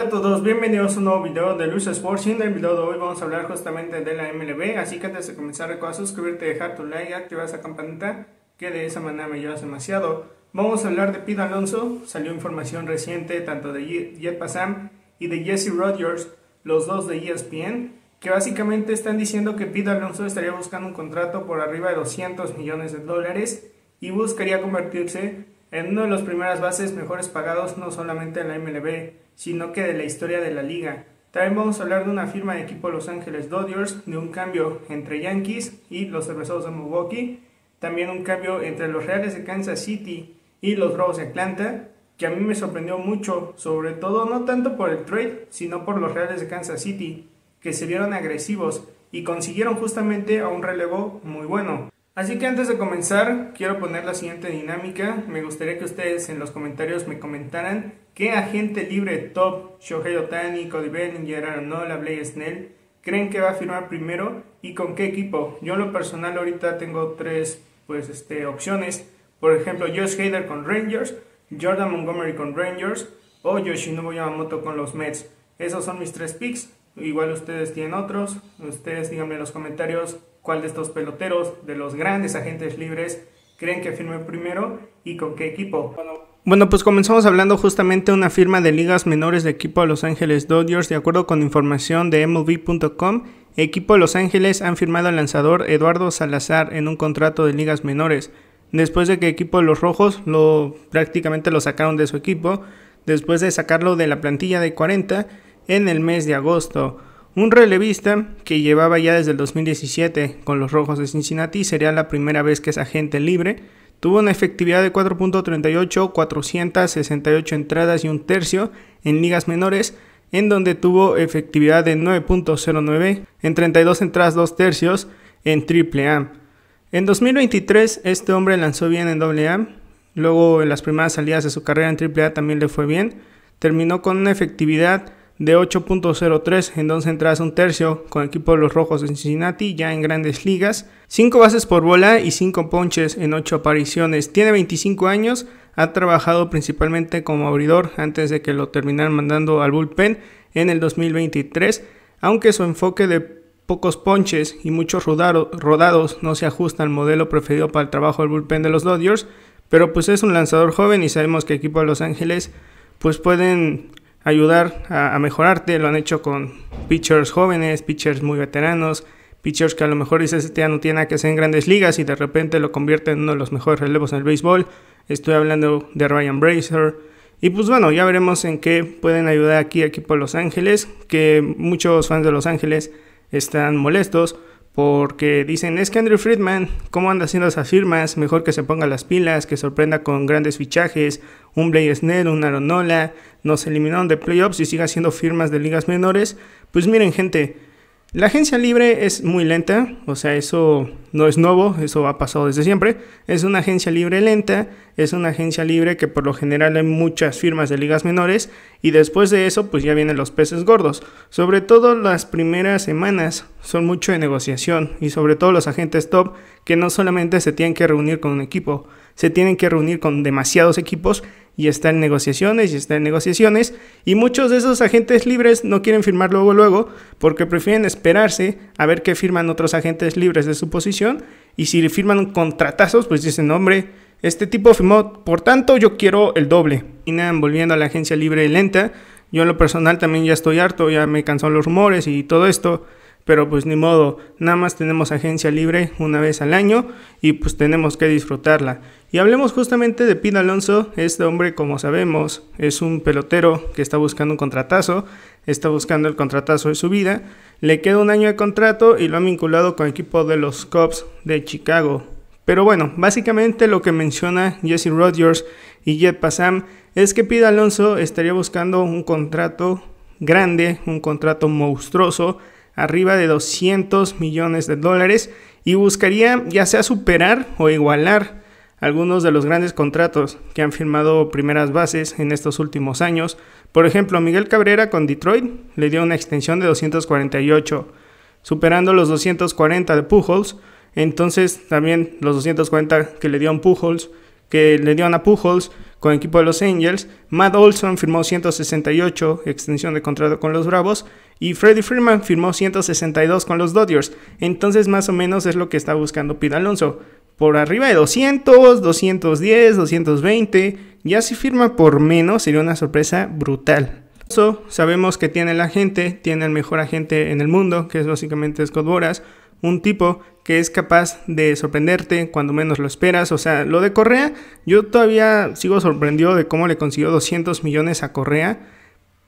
Hola a todos, bienvenidos a un nuevo video de Luis Sports. En el video de hoy vamos a hablar justamente de la MLB, así que antes de comenzar recuerda suscribirte, dejar tu like, activar esa campanita, que de esa manera me ayudas demasiado. Vamos a hablar de Pete Alonso, salió información reciente tanto de Jet Pasam y de Jesse Rogers, los dos de ESPN, que básicamente están diciendo que Pete Alonso estaría buscando un contrato por arriba de 200 millones de dólares y buscaría convertirse en uno de los primeras bases mejores pagados no solamente en la MLB, sino que de la historia de la liga. También vamos a hablar de una firma de equipo Los Ángeles Dodgers, de un cambio entre Yankees y los cerveceros de Milwaukee, también un cambio entre los Reales de Kansas City y los Bravos de Atlanta, que a mí me sorprendió mucho, sobre todo no tanto por el trade, sino por los Reales de Kansas City, que se vieron agresivos y consiguieron justamente a un relevo muy bueno. Así que antes de comenzar, quiero poner la siguiente dinámica. Me gustaría que ustedes en los comentarios me comentaran qué agente libre top, Shohei Otani, Cody Bellinger, Nola, Blake Snell, creen que va a firmar primero y con qué equipo. Yo lo personal ahorita tengo tres pues, este, opciones. Por ejemplo, Josh Hader con Rangers, Jordan Montgomery con Rangers o Yoshinobu Yamamoto con los Mets. Esos son mis tres picks. Igual ustedes tienen otros. Ustedes díganme en los comentarios cuál de estos peloteros, de los grandes agentes libres, creen que firme primero y con qué equipo. Bueno, pues comenzamos hablando justamente de una firma de ligas menores de equipo de Los Ángeles Dodgers. De acuerdo con información de MLB.com, equipo de Los Ángeles han firmado al lanzador Eduardo Salazar en un contrato de ligas menores. Después de que equipo de los Rojos lo prácticamente lo sacaron de su equipo, después de sacarlo de la plantilla de 40 en el mes de agosto. Un relevista que llevaba ya desde el 2017 con los Rojos de Cincinnati sería la primera vez que es agente libre. Tuvo una efectividad de 4.38, 468 entradas y un tercio en ligas menores, en donde tuvo efectividad de 9.09 en 32 entradas, 2 tercios en triple A. En 2023 este hombre lanzó bien en A, luego en las primeras salidas de su carrera en triple A también le fue bien. Terminó con una efectividad de 8.03, en donde entradas un tercio con el equipo de los Rojos de Cincinnati, ya en grandes ligas. 5 bases por bola y 5 ponches en 8 apariciones. Tiene 25 años, ha trabajado principalmente como abridor antes de que lo terminaran mandando al bullpen en el 2023, aunque su enfoque de pocos ponches y muchos rodados no se ajusta al modelo preferido para el trabajo del bullpen de los Dodgers, pero pues es un lanzador joven y sabemos que el equipo de Los Ángeles pues pueden ayudar a, mejorarte. Lo han hecho con pitchers jóvenes, pitchers muy veteranos, pitchers que a lo mejor dices este año no tiene que hacer en grandes ligas y de repente lo convierten en uno de los mejores relevos en el béisbol. Estoy hablando de Ryan Bracer. Y pues bueno, ya veremos en qué pueden ayudar aquí a equipo Los Ángeles, que muchos fans de Los Ángeles están molestos porque dicen, es que Andrew Friedman, ¿cómo anda haciendo esas firmas? Mejor que se ponga las pilas, que sorprenda con grandes fichajes, un Blake Snell, un Aronola, nos eliminaron de playoffs y siga haciendo firmas de ligas menores. Pues miren gente, la agencia libre es muy lenta, o sea, eso no es nuevo, eso ha pasado desde siempre. Es una agencia libre lenta, es una agencia libre que por lo general hay muchas firmas de ligas menores y después de eso pues ya vienen los peces gordos. Sobre todo las primeras semanas son mucho de negociación y sobre todo los agentes top que no solamente se tienen que reunir con un equipo, se tienen que reunir con demasiados equipos y están en negociaciones y están en negociaciones y muchos de esos agentes libres no quieren firmar luego luego porque prefieren esperarse a ver qué firman otros agentes libres de su posición y si le firman contratazos, pues dicen, hombre, este tipo firmó, por tanto yo quiero el doble. Y nada, volviendo a la agencia libre y lenta, yo en lo personal también ya estoy harto, ya me cansaron los rumores y todo esto pero pues ni modo, nada más tenemos agencia libre una vez al año y pues tenemos que disfrutarla. Y hablemos justamente de Pete Alonso, este hombre como sabemos es un pelotero que está buscando un contratazo, está buscando el contratazo de su vida, le queda un año de contrato y lo han vinculado con el equipo de los Cubs de Chicago. Pero bueno, básicamente lo que menciona Jesse Rogers y Jet Passam es que Pete Alonso estaría buscando un contrato grande, un contrato monstruoso arriba de 200 millones de dólares y buscaría ya sea superar o igualar algunos de los grandes contratos que han firmado primeras bases en estos últimos años. Por ejemplo, Miguel Cabrera con Detroit le dio una extensión de 248, superando los 240 de Pujols. Entonces también los 240 que le a Pujols, que le dio a Pujols con el equipo de los Angels. Matt Olson firmó 168 extensión de contrato con los Bravos y Freddie Freeman firmó 162 con los Dodgers. Entonces más o menos es lo que está buscando Pete Alonso. Por arriba de 200, 210, 220. Ya si firma por menos sería una sorpresa brutal. Eso sabemos que tiene la gente, tiene el mejor agente en el mundo, que es básicamente Scott Boras. Un tipo que es capaz de sorprenderte cuando menos lo esperas. O sea, lo de Correa, yo todavía sigo sorprendido de cómo le consiguió 200 millones a Correa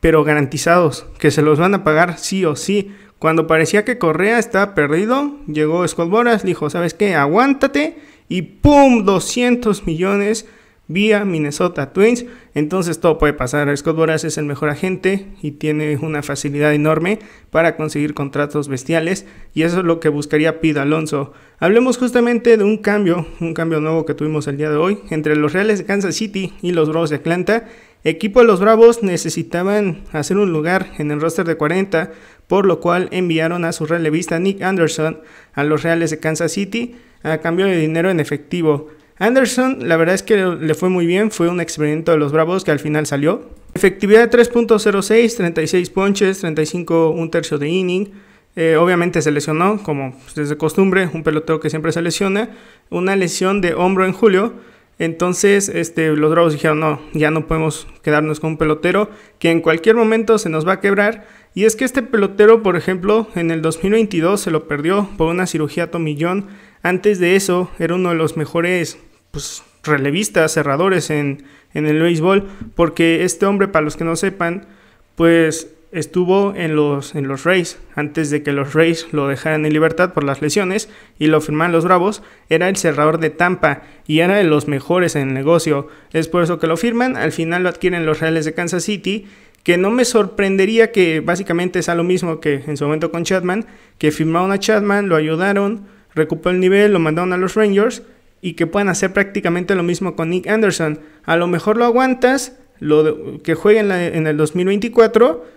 pero garantizados, que se los van a pagar sí o sí. Cuando parecía que Correa estaba perdido, llegó Scott Boras, dijo, ¿sabes qué? Aguántate y ¡pum! 200 millones vía Minnesota Twins. Entonces todo puede pasar. Scott Boras es el mejor agente y tiene una facilidad enorme para conseguir contratos bestiales y eso es lo que buscaría Pete Alonso. Hablemos justamente de un cambio, un cambio nuevo que tuvimos el día de hoy entre los Reales de Kansas City y los Bros de Atlanta Equipo de los Bravos necesitaban hacer un lugar en el roster de 40, por lo cual enviaron a su relevista Nick Anderson a los Reales de Kansas City a cambio de dinero en efectivo. Anderson, la verdad es que le fue muy bien, fue un experimento de los Bravos que al final salió. Efectividad 3.06, 36 ponches, 35 un tercio de inning. Eh, obviamente se lesionó, como es pues, de costumbre, un pelotero que siempre se lesiona. Una lesión de hombro en julio entonces, este, los Bravos dijeron, no, ya no podemos quedarnos con un pelotero que en cualquier momento se nos va a quebrar. Y es que este pelotero, por ejemplo, en el 2022 se lo perdió por una cirugía tomillón. Antes de eso, era uno de los mejores pues, relevistas, cerradores en, en el béisbol, porque este hombre, para los que no sepan, pues estuvo en los, en los Rays, antes de que los Rays lo dejaran en libertad por las lesiones y lo firmaran los Bravos, era el cerrador de Tampa y era de los mejores en el negocio. Es por eso que lo firman, al final lo adquieren los Reales de Kansas City, que no me sorprendería que básicamente sea lo mismo que en su momento con Chapman, que firmaron a Chapman, lo ayudaron, recuperó el nivel, lo mandaron a los Rangers y que puedan hacer prácticamente lo mismo con Nick Anderson. A lo mejor lo aguantas, lo que juegue en, en el 2024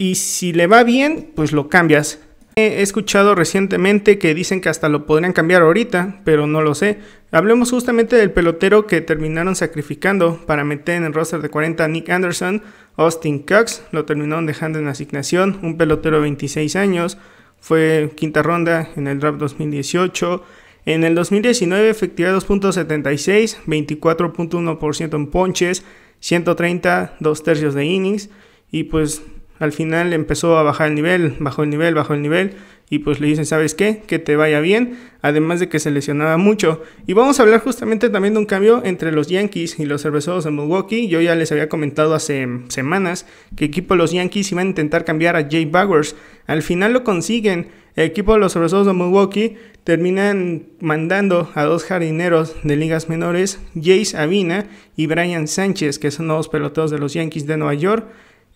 y si le va bien, pues lo cambias. He escuchado recientemente que dicen que hasta lo podrían cambiar ahorita, pero no lo sé. Hablemos justamente del pelotero que terminaron sacrificando para meter en el roster de 40 Nick Anderson, Austin Cox, lo terminaron dejando en asignación, un pelotero de 26 años, fue quinta ronda en el draft 2018. En el 2019 efectividad 2.76, 24.1% en ponches, 130, 2 tercios de innings y pues al final empezó a bajar el nivel, bajó el nivel, bajó el nivel y pues le dicen, ¿sabes qué? Que te vaya bien, además de que se lesionaba mucho. Y vamos a hablar justamente también de un cambio entre los Yankees y los cerveceros de Milwaukee. Yo ya les había comentado hace semanas que equipo de los Yankees iba a intentar cambiar a Jay Bowers. Al final lo consiguen. El equipo de los cerveceros de Milwaukee terminan mandando a dos jardineros de ligas menores, Jace Avina y Brian Sánchez, que son dos peloteros de los Yankees de Nueva York.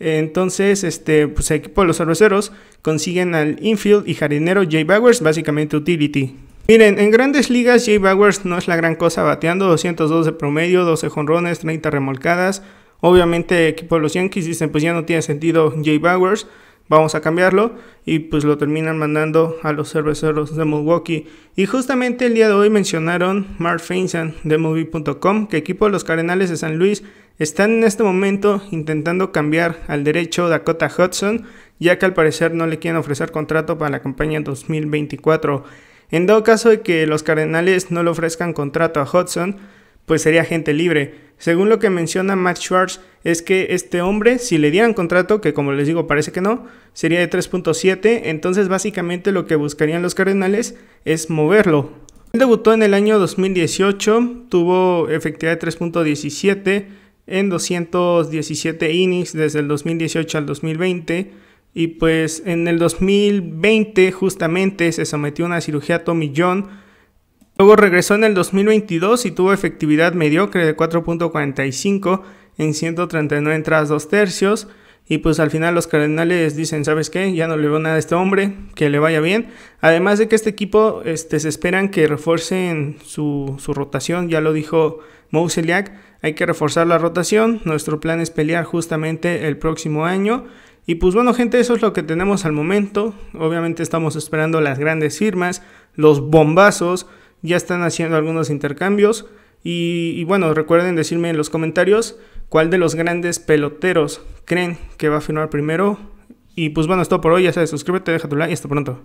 Entonces, este, pues el equipo de los cerveceros consiguen al infield y jardinero Jay Bowers, básicamente utility. Miren, en grandes ligas Jay Bowers no es la gran cosa bateando, 202 de promedio, 12 jonrones, 30 remolcadas. Obviamente, el equipo de los Yankees dicen, pues ya no tiene sentido Jay Bowers, vamos a cambiarlo y pues lo terminan mandando a los cerveceros de Milwaukee. Y justamente el día de hoy mencionaron Mark Feinstein de movie.com que equipo de los Cardenales de San Luis están en este momento intentando cambiar al derecho Dakota Hudson, ya que al parecer no le quieren ofrecer contrato para la campaña 2024. En dado caso de que los Cardenales no le ofrezcan contrato a Hudson, pues sería gente libre. Según lo que menciona Matt Schwartz, es que este hombre, si le dieran contrato, que como les digo parece que no, sería de 3.7, entonces básicamente lo que buscarían los Cardenales es moverlo. Él debutó en el año 2018, tuvo efectividad de 3.17, en 217 innings desde el 2018 al 2020. Y pues en el 2020 justamente se sometió a una cirugía a Tommy John. Luego regresó en el 2022 y tuvo efectividad mediocre de 4.45 en 139 entradas, 2 tercios. Y pues al final los Cardenales dicen, ¿sabes qué? Ya no le veo nada a este hombre, que le vaya bien. Además de que este equipo este, se esperan que refuercen su, su rotación, ya lo dijo Mouseliak. Hay que reforzar la rotación. Nuestro plan es pelear justamente el próximo año. Y pues bueno, gente, eso es lo que tenemos al momento. Obviamente estamos esperando las grandes firmas, los bombazos. Ya están haciendo algunos intercambios. Y, bueno, recuerden decirme en los comentarios cuál de los grandes peloteros creen que va a firmar primero. Y pues bueno, esto por hoy. Ya sabes, suscríbete, deja tu like y hasta pronto.